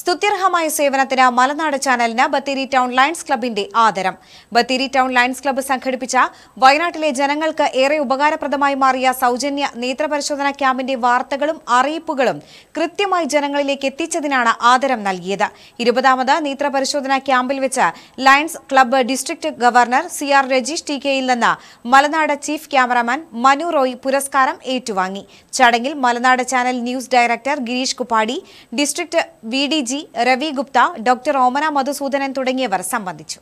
സ്തുത്യർഹമായ സേവനത്തിന് മലനാട് ചാനലിന് Bathery town lions ക്ലബിന്റെ ആദരം ബത്തേരി ടൗൺ ലയൺസ് ക്ലബ്ബ് സംഘടിപ്പിച്ച വയനാട്ടിലെ ജനങ്ങൾക്ക് ഏറെ ഉപകാരപ്രദമായി മാറിയ സൗജന്യ നേത്രപരിശോധന ക്യാമ്പിന്റെ വാർത്തകളും അറിയിപ്പുകളും കൃത്യമായി ജനങ്ങളിലേക്ക് എത്തിച്ചതിനാണ് ആദരം നൽകിയത് ഇരുപതാമത് നേത്രപരിശോധന ക്യാമ്പിൽ വെച്ച് Lions club district governor C R Rajeesh T കെയിൽ നിന്ന് മലനാട് ചീഫ് ക്യാമറാമാൻ മനു റോയ് പുരസ്കാരം ഏറ്റുവാങ്ങി ചടങ്ങിൽ Malanad channel news director Gireesh Kuppadi district V D G Ravi Gupta doctor Omana Madhusoodanan തുടങ്ങിയവർ സംബന്ധിച്ചു